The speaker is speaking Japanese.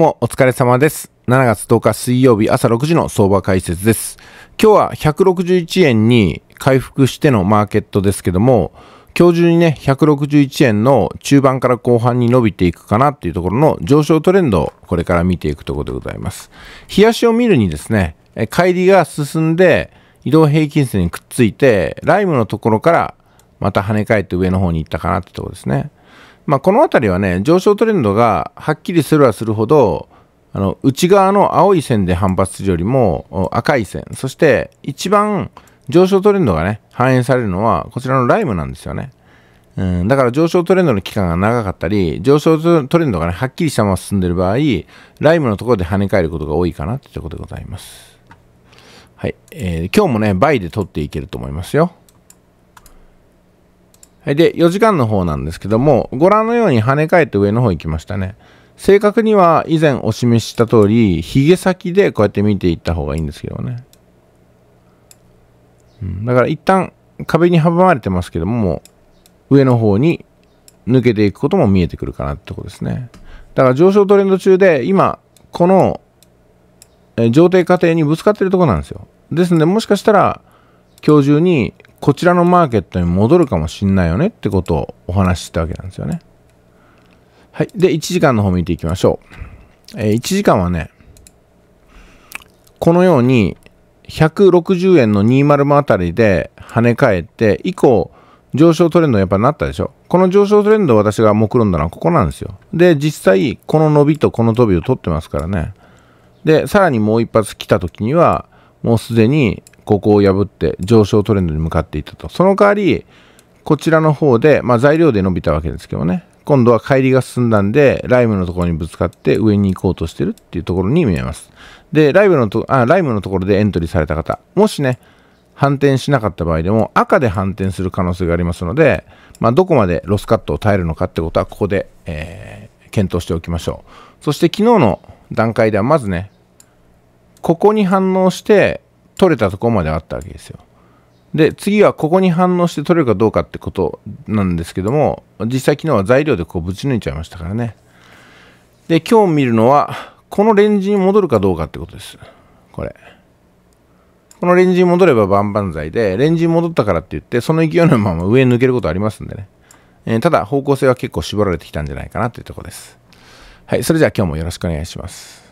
もお疲れ様です。7月10日水曜日朝6時の相場解説です。今日は161円に回復してのマーケットですけども、今日中にね、161円の中盤から後半に伸びていくかなっていうところの上昇トレンドをこれから見ていくところでございます。日足を見るにですね、乖離が進んで移動平均線にくっついて、ライムのところからまた跳ね返って上の方に行ったかなってところですね。まあ、この辺りはね、上昇トレンドがはっきりするはするほど、あの内側の青い線で反発するよりも赤い線、そして一番上昇トレンドがね、反映されるのはこちらのライムなんですよね。うん、だから上昇トレンドの期間が長かったり、上昇トレンドがね、はっきりしたまま進んでる場合、ライムのところで跳ね返ることが多いかなということでございます。はい。えー、今日もね、倍で取っていけると思いますよ。で、4時間の方なんですけども、ご覧のように跳ね返って上の方行きましたね。正確には以前お示しした通り、ひげ先でこうやって見ていった方がいいんですけどね。うん、だから一旦壁に阻まれてますけども、上の方に抜けていくことも見えてくるかなってことですね。だから上昇トレンド中で、今、この、え上底過程にぶつかってるとこなんですよ。ですので、もしかしたら、今日中にこちらのマーケットに戻るかもしんないよねってことをお話ししたわけなんですよね。はい。で、1時間の方見ていきましょう。えー、1時間はね、このように160円の20あたりで跳ね返って、以降、上昇トレンドやっぱなったでしょ。この上昇トレンドを私が目論んだのはここなんですよ。で、実際、この伸びとこの飛びを取ってますからね。で、さらにもう一発来た時には、もうすでにここを破って上昇トレンドに向かっていったと。その代わり、こちらの方で、まあ、材料で伸びたわけですけどね、今度は乖離が進んだんで、ライムのところにぶつかって上に行こうとしてるっていうところに見えます。で、ライムのとあライムのところでエントリーされた方、もしね、反転しなかった場合でも赤で反転する可能性がありますので、まあ、どこまでロスカットを耐えるのかってことはここで、えー、検討しておきましょう。そして昨日の段階ではまずね、ここに反応して取れたとこまであったわけですよ。で、次はここに反応して取れるかどうかってことなんですけども、実際昨日は材料でこうぶち抜いちゃいましたからね。で、今日見るのは、このレンジに戻るかどうかってことです。これ。このレンジに戻れば万々歳で、レンジに戻ったからって言って、その勢いのまま上に抜けることありますんでね。えー、ただ、方向性は結構絞られてきたんじゃないかなというところです。はい、それじゃあ今日もよろしくお願いします。